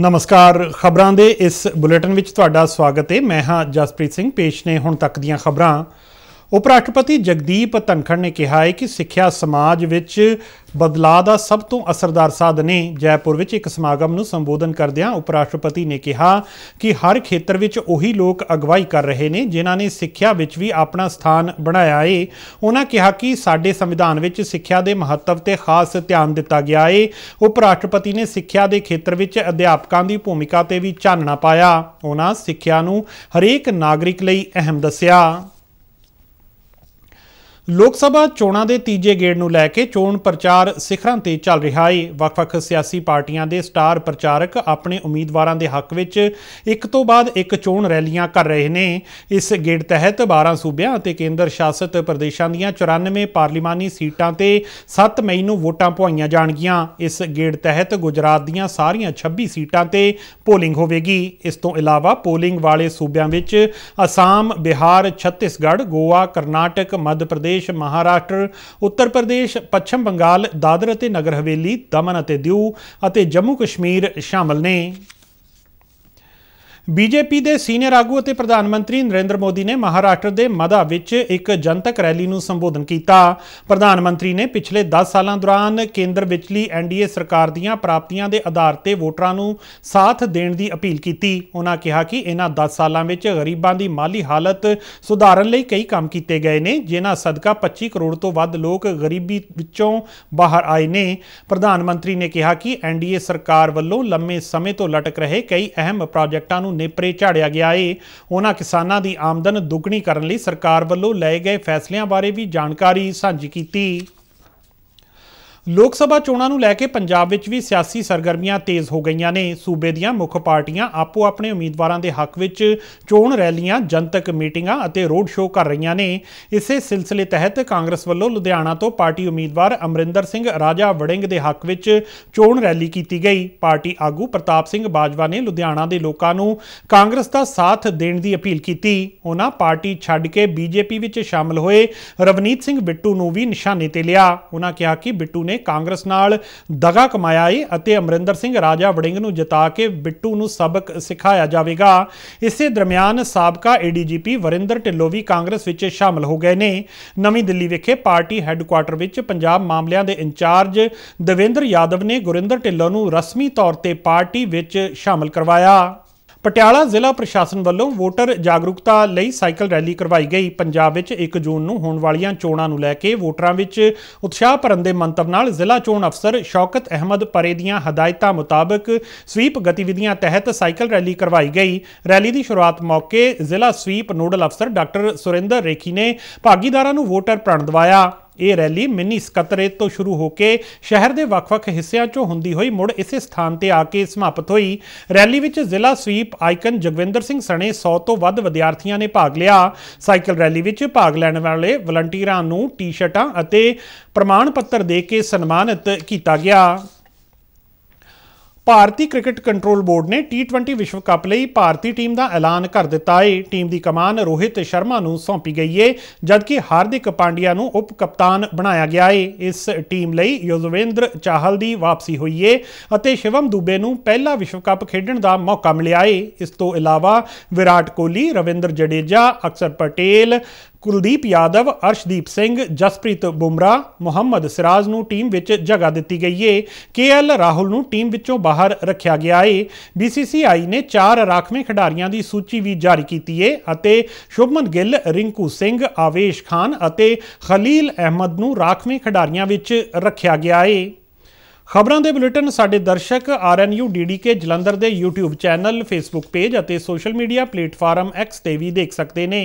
ਨਮਸਕਾਰ ਖਬਰਾਂ ਦੇ ਇਸ ਬੁਲੇਟਿਨ ਵਿੱਚ ਤੁਹਾਡਾ ਸਵਾਗਤ ਹੈ ਮੈਂ ਹਾਂ ਜਸਪ੍ਰੀਤ ਸਿੰਘ ਪੇਸ਼ ਨੇ ਹੁਣ ਤੱਕ ਦੀਆਂ ਖਬਰਾਂ ਉਪ ਰਾਸ਼ਟਰਪਤੀ ਜਗਦੀਪ ਧਨਖੜ ਨੇ ਕਿਹਾ ਹੈ ਕਿ ਸਿੱਖਿਆ ਸਮਾਜ ਵਿੱਚ ਬਦਲਾਅ ਦਾ ਸਭ ਤੋਂ ਅਸਰਦਾਰ ਸਾਧਨ ਹੈ ਜੈਪੁਰ ਵਿੱਚ ਇੱਕ ਸਮਾਗਮ ਨੂੰ ਸੰਬੋਧਨ ਕਰਦਿਆਂ ਉਪ ਰਾਸ਼ਟਰਪਤੀ ਨੇ ਕਿਹਾ ਕਿ ਹਰ ਖੇਤਰ ਵਿੱਚ ਉਹੀ ਲੋਕ ਅਗਵਾਈ ਕਰ ਰਹੇ ਨੇ ਜਿਨ੍ਹਾਂ ਨੇ ਸਿੱਖਿਆ ਵਿੱਚ ਵੀ ਆਪਣਾ ਸਥਾਨ ਬਣਾਇਆ ਹੈ ਉਹਨਾਂ ਕਿਹਾ ਕਿ ਸਾਡੇ ਸੰਵਿਧਾਨ ਵਿੱਚ ਸਿੱਖਿਆ ਦੇ ਮਹੱਤਵ ਤੇ ਖਾਸ ਧਿਆਨ ਦਿੱਤਾ ਗਿਆ ਹੈ ਉਪ ਰਾਸ਼ਟਰਪਤੀ ਨੇ ਸਿੱਖਿਆ ਦੇ ਖੇਤਰ ਵਿੱਚ ਅਧਿਆਪਕਾਂ ਦੀ ਭੂਮਿਕਾ ਤੇ ਵੀ ਚਾਨਣਾ ਪਾਇਆ ਉਹਨਾਂ ਸਿੱਖਿਆ ਨੂੰ ਹਰੇਕ ਨਾਗਰਿਕ ਲਈ ਅਹਿਮ ਦੱਸਿਆ ਲੋਕ ਸਭਾ ਚੋਣਾਂ ਦੇ ਤੀਜੇ ਗੇੜ ਨੂੰ ਲੈ ਕੇ ਚੋਣ ਪ੍ਰਚਾਰ ਸਿਖਰਾਂ ਤੇ ਚੱਲ ਰਿਹਾ ਹੈ ਵੱਖ-ਵੱਖ ਸਿਆਸੀ ਪਾਰਟੀਆਂ ਦੇ ਸਟਾਰ ਪ੍ਰਚਾਰਕ ਆਪਣੇ ਉਮੀਦਵਾਰਾਂ ਦੇ ਹੱਕ ਵਿੱਚ ਇੱਕ ਤੋਂ ਬਾਅਦ ਇੱਕ ਚੋਣ ਰੈਲੀਆਂ ਕਰ ਰਹੇ ਨੇ ਇਸ ਗੇੜ ਤਹਿਤ 12 ਸੂਬਿਆਂ ਅਤੇ ਕੇਂਦਰ ਸ਼ਾਸਿਤ ਪ੍ਰਦੇਸ਼ਾਂ ਦੀਆਂ 94 ਪਾਰਲੀਮਾਨੀ ਸੀਟਾਂ ਤੇ 7 ਮਈ ਨੂੰ ਵੋਟਾਂ ਪਵਾਈਆਂ ਜਾਣਗੀਆਂ ਇਸ ਗੇੜ ਤਹਿਤ ਗੁਜਰਾਤ ਦੀਆਂ ਸਾਰੀਆਂ 26 ਸੀਟਾਂ ਤੇ ਪੋਲਿੰਗ ਹੋਵੇਗੀ ਇਸ ਤੋਂ ਇਲਾਵਾ ਪੋਲਿੰਗ ਵਾਲੇ ਸੂਬਿਆਂ ਵਿੱਚ ਅਸਾਮ ਬਿਹਾਰ ਛੱਤੀਸਗੜ੍ਹ ਗੋਆ ਕਰਨਾਟਕ ਮੱਧ ਪ੍ਰਦੇਸ਼ ਪ੍ਰਦੇਸ਼ ਮਹਾਰਾਸ਼ਟਰ ਉੱਤਰ ਪ੍ਰਦੇਸ਼ ਪੱਛਮ ਬੰਗਾਲ ਦਾਦਰ ਅਤੇ ਨਗਰ ਹਵੇਲੀ ਦਮਨ ਅਤੇ ਦਿਊ ਅਤੇ ਜੰਮੂ ਕਸ਼ਮੀਰ ਸ਼ਾਮਲ ਨੇ ਬੀਜੇਪੀ ਦੇ ਸੀਨੀਅਰ ਆਗੂ ਅਤੇ ਪ੍ਰਧਾਨ ਮੰਤਰੀ ਨਰਿੰਦਰ ਮੋਦੀ ਨੇ ਮਹਾਰਾਸ਼ਟਰ ਦੇ ਮਧਾ ਵਿੱਚ ਇੱਕ ਜਨਤਕ ਰੈਲੀ ਨੂੰ ਸੰਬੋਧਨ ਕੀਤਾ ਪ੍ਰਧਾਨ ਮੰਤਰੀ ਨੇ ਪਿਛਲੇ 10 ਸਾਲਾਂ ਦੌਰਾਨ ਕੇਂਦਰ ਵਿਚਲੀ ਐਨਡੀਏ ਸਰਕਾਰ ਦੀਆਂ ਪ੍ਰਾਪਤੀਆਂ ਦੇ ਆਧਾਰ ਤੇ ਵੋਟਰਾਂ ਨੂੰ ਸਾਥ ਦੇਣ ਦੀ ਅਪੀਲ ਕੀਤੀ ਉਹਨਾਂ ਕਿਹਾ ਕਿ ਇਹਨਾਂ 10 ਸਾਲਾਂ ਵਿੱਚ ਗਰੀਬਾਂ ਦੀ ਮਾਲੀ ਹਾਲਤ ਸੁਧਾਰਨ ਲਈ ਕਈ ਕੰਮ ਕੀਤੇ ਗਏ ਨੇ ਜਿਨ੍ਹਾਂ ਸਦਕਾ 25 ਕਰੋੜ ਤੋਂ ਵੱਧ ਲੋਕ ਗਰੀਬੀ ਵਿੱਚੋਂ ਬਾਹਰ ਆਏ ਨੇ ਪ੍ਰਧਾਨ ਮੰਤਰੀ ਨੇ ਕਿਹਾ ਕਿ ਐਨਡੀਏ ਸਰਕਾਰ ਵੱਲੋਂ ਲੰਮੇ ਸਮੇਂ ਤੋਂ ਲਟਕ ਰਹੇ ਕਈ ਅਹਿਮ ਪ੍ਰੋਜੈਕਟਾਂ ਨੂੰ ਨੇਪਰੇ ਝਾੜਿਆ ਗਿਆ ਏ ਉਹਨਾਂ ਕਿਸਾਨਾਂ ਦੀ ਆਮਦਨ ਦੁੱਗਣੀ ਕਰਨ ਲਈ ਸਰਕਾਰ ਵੱਲੋਂ ਲਏ ਗਏ ਫੈਸਲਿਆਂ ਬਾਰੇ ਵੀ ਜਾਣਕਾਰੀ ਸਾਂਝੀ ਕੀਤੀ ਲੋਕ ਸਭਾ ਚੋਣਾਂ ਨੂੰ ਲੈ ਕੇ ਪੰਜਾਬ ਵਿੱਚ ਵੀ ਸਿਆਸੀ ਸਰਗਰਮੀਆਂ ਤੇਜ਼ ਹੋ ਗਈਆਂ ਨੇ ਸੂਬੇ ਦੀਆਂ ਮੁੱਖ ਪਾਰਟੀਆਂ ਆਪੋ ਆਪਣੇ ਉਮੀਦਵਾਰਾਂ ਦੇ ਹੱਕ ਵਿੱਚ ਚੋਣ ਰੈਲੀਆਂ ਜਨਤਕ ਮੀਟਿੰਗਾਂ ਅਤੇ ਰੋਡ ਸ਼ੋਅ ਕਰ ਰਹੀਆਂ ਨੇ ਇਸੇ ਸਿਲਸਿਲੇ ਤਹਿਤ ਕਾਂਗਰਸ ਵੱਲੋਂ ਲੁਧਿਆਣਾ ਤੋਂ ਪਾਰਟੀ ਉਮੀਦਵਾਰ ਅਮਰਿੰਦਰ ਸਿੰਘ ਰਾਜਾ ਵੜਿੰਗ ਦੇ ਹੱਕ ਵਿੱਚ ਚੋਣ ਰੈਲੀ ਕੀਤੀ ਗਈ ਪਾਰਟੀ ਆਗੂ ਪ੍ਰਤਾਪ ਸਿੰਘ ਬਾਜਵਾ ਨੇ ਲੁਧਿਆਣਾ ਦੇ ਲੋਕਾਂ ਨੂੰ ਕਾਂਗਰਸ ਦਾ ਸਾਥ ਦੇਣ ਦੀ ਅਪੀਲ ਕੀਤੀ ਉਹਨਾਂ ਪਾਰਟੀ ਛੱਡ ਕੇ ਬੀਜੇਪੀ ਵਿੱਚ ਸ਼ਾਮਲ ਹੋਏ ਰਵਨੀਤ ਸਿੰਘ ਬਿੱਟੂ ਨੂੰ ਵੀ ਨਿਸ਼ਾਨੇ ਤੇ ਲਿਆ ਉਹਨਾਂ ਕਿਹਾ ਕਿ ਬਿੱਟੂ ਨੇ ਕਾਂਗਰਸ ਨਾਲ ਦਗਾ ਕਮਾਇਆ ਏ ਅਤੇ ਅਮਰਿੰਦਰ ਸਿੰਘ ਰਾਜਾ ਵੜਿੰਗ ਨੂੰ ਜਿਤਾ ਕੇ ਬਿੱਟੂ ਨੂੰ ਸਬਕ ਸਿਖਾਇਆ ਜਾਵੇਗਾ ਇਸੇ ਦਰਮਿਆਨ ਸਾਬਕਾ ਏਡੀਜੀਪੀ ਵਰਿੰਦਰ ਢਿੱਲੋਂ ਵੀ ਕਾਂਗਰਸ ਵਿੱਚ ਸ਼ਾਮਲ ਹੋ ਗਏ ਨੇ ਨਵੀਂ ਦਿੱਲੀ ਵਿਖੇ ਪਾਰਟੀ ਹੈੱਡਕੁਆਰਟਰ ਵਿੱਚ ਪੰਜਾਬ ਮਾਮਲਿਆਂ ਦੇ ਇੰਚਾਰਜ ਦਵਿੰਦਰ ਯਾਦਵ ਨੇ ਗੁਰਿੰਦਰ ਢਿੱਲੋਂ ਨੂੰ ਰਸਮੀ ਤੌਰ ਤੇ ਪਾਰਟੀ ਵਿੱਚ ਸ਼ਾਮਲ ਕਰਵਾਇਆ ਪਟਿਆਲਾ ਜ਼ਿਲ੍ਹਾ ਪ੍ਰਸ਼ਾਸਨ ਵੱਲੋਂ ਵੋਟਰ ਜਾਗਰੂਕਤਾ ਲਈ ਸਾਈਕਲ ਰੈਲੀ ਕਰਵਾਈ ਗਈ ਪੰਜਾਬ ਵਿੱਚ 1 ਜੂਨ ਨੂੰ ਹੋਣ ਵਾਲੀਆਂ ਚੋਣਾਂ ਨੂੰ ਲੈ ਕੇ ਵੋਟਰਾਂ ਵਿੱਚ ਉਤਸ਼ਾਹ ਭਰਨ ਦੇ ਮੰਤਵ ਨਾਲ ਜ਼ਿਲ੍ਹਾ ਚੋਣ ਅਫਸਰ ਸ਼ੌਕਤ ਅਹਿਮਦ ਪਰੇ ਦੀਆਂ ਹਦਾਇਤਾਂ ਮੁਤਾਬਕ ਸਵੀਪ ਗਤੀਵਿਧੀਆਂ ਤਹਿਤ ਸਾਈਕਲ ਰੈਲੀ ਕਰਵਾਈ ਗਈ ਰੈਲੀ ਦੀ ਸ਼ੁਰੂਆਤ ਮੌਕੇ ਜ਼ਿਲ੍ਹਾ ਸਵੀਪ ਨੋਡਲ ਅਫਸਰ ਡਾਕਟਰ ਸੁਰਿੰਦਰ ਰੇਖੀ ਨੇ ਭਾਗੀਦਾਰਾਂ ਨੂੰ ਵੋਟਰ ਪ੍ਰਣ ਦਵਾਇਆ ਇਹ ਰੈਲੀ ਮਿੰਨੀ ਸਕਤਰੇਤ ਤੋਂ ਸ਼ੁਰੂ ਹੋ ਕੇ ਸ਼ਹਿਰ ਦੇ ਵੱਖ-ਵੱਖ ਹਿੱਸਿਆਂ 'ਚੋਂ ਹੁੰਦੀ ਹੋਈ ਮੁੜ ਇਸੇ ਸਥਾਨ ਤੇ ਆ ਕੇ ਸਮਾਪਤ ਹੋਈ ਰੈਲੀ ਵਿੱਚ ਜ਼ਿਲ੍ਹਾ ਸਵੀਪ ਆਈਕਨ ਜਗਵਿੰਦਰ ਸਿੰਘ ਸਣੇ 100 ਤੋਂ ਵੱਧ ਵਿਦਿਆਰਥੀਆਂ ਨੇ ਭਾਗ ਲਿਆ ਸਾਈਕਲ ਰੈਲੀ ਵਿੱਚ ਭਾਗ ਲੈਣ ਵਾਲੇ ਵਲੰਟੀਅਰਾਂ ਨੂੰ ਟੀ-ਸ਼ਰਟਾਂ ਅਤੇ ਪ੍ਰਮਾਣ ਪੱਤਰ ਦੇ ਕੇ ਸਨਮਾਨਿਤ ਕੀਤਾ ਗਿਆ ਭਾਰਤੀ ਕ੍ਰਿਕਟ ਕੰਟਰੋਲ ਬੋਰਡ ਨੇ T20 ਵਿਸ਼ਵ ਕੱਪ ਲਈ ਭਾਰਤੀ ਟੀਮ ਦਾ ਐਲਾਨ ਕਰ ਦਿੱਤਾ ਹੈ ਟੀਮ ਦੀ ਕਮਾਨ ਰੋਹਿਤ ਸ਼ਰਮਾ ਨੂੰ ਸੌਂਪੀ ਗਈ ਹੈ ਜਦਕਿ ਹਾਰਦਿਕ ਪਾਂਡਿਆ ਨੂੰ ਉਪ ਕਪਤਾਨ ਬਣਾਇਆ ਗਿਆ ਹੈ ਇਸ ਟੀਮ ਲਈ ਯੁਜ਼ਵੇਂਦਰ ਚਾਹਲ ਦੀ ਵਾਪਸੀ ਹੋਈ ਹੈ ਅਤੇ ਸ਼ਿਵਮ ਦੁਬੇ ਨੂੰ ਪਹਿਲਾ ਵਿਸ਼ਵ ਕੱਪ ਖੇਡਣ ਦਾ ਮੌਕਾ ਮਿਲਿਆ ਹੈ ਇਸ ਤੋਂ ਇਲਾਵਾ ਵਿਰਾਟ ਕੋਹਲੀ ਰਵਿੰਦਰ ਜਡੇਜਾ ਅਕਸਰ ਪਟੇਲ ਕੁਲਦੀਪ ਯਾਦਵ, ਅਰਸ਼ਦੀਪ ਸਿੰਘ, ਜਸਪ੍ਰੀਤ ਬੁਮਰਾ, ਮੁਹੰਮਦ ਸਿਰਾਜ ਨੂੰ ਟੀਮ ਵਿੱਚ ਜਗ੍ਹਾ ਦਿੱਤੀ ਗਈ ਏ। ਕੇਐਲ ਰਾਹੁਲ ਨੂੰ ਟੀਮ ਵਿੱਚੋਂ ਬਾਹਰ ਰੱਖਿਆ ਗਿਆ ਏ। ਬੀਸੀਸੀਆਈ ਨੇ ਚਾਰ ਰਾਖਵੇਂ ਖਿਡਾਰੀਆਂ ਦੀ ਸੂਚੀ ਵੀ ਜਾਰੀ ਕੀਤੀ ਏ ਅਤੇ ਸ਼ੁਭਮਨ ਗਿੱਲ, ਰਿੰਕੂ ਸਿੰਘ, ਆਵੇਸ਼ ਖਾਨ ਅਤੇ ਖਲੀਲ ਅਹਿਮਦ ਨੂੰ ਰਾਖਵੇਂ ਖਿਡਾਰੀਆਂ ਵਿੱਚ ਰੱਖਿਆ ਗਿਆ ਏ। ਖਬਰਾਂ ਦੇ ਬੁਲੇਟਿਨ ਸਾਡੇ ਦਰਸ਼ਕ RNU DDK ਜਲੰਧਰ ਦੇ YouTube ਚੈਨਲ, Facebook ਪੇਜ ਅਤੇ ਸੋਸ਼ਲ ਮੀਡੀਆ ਪਲੇਟਫਾਰਮ X ਤੇ ਵੀ ਦੇਖ ਸਕਦੇ ਨੇ।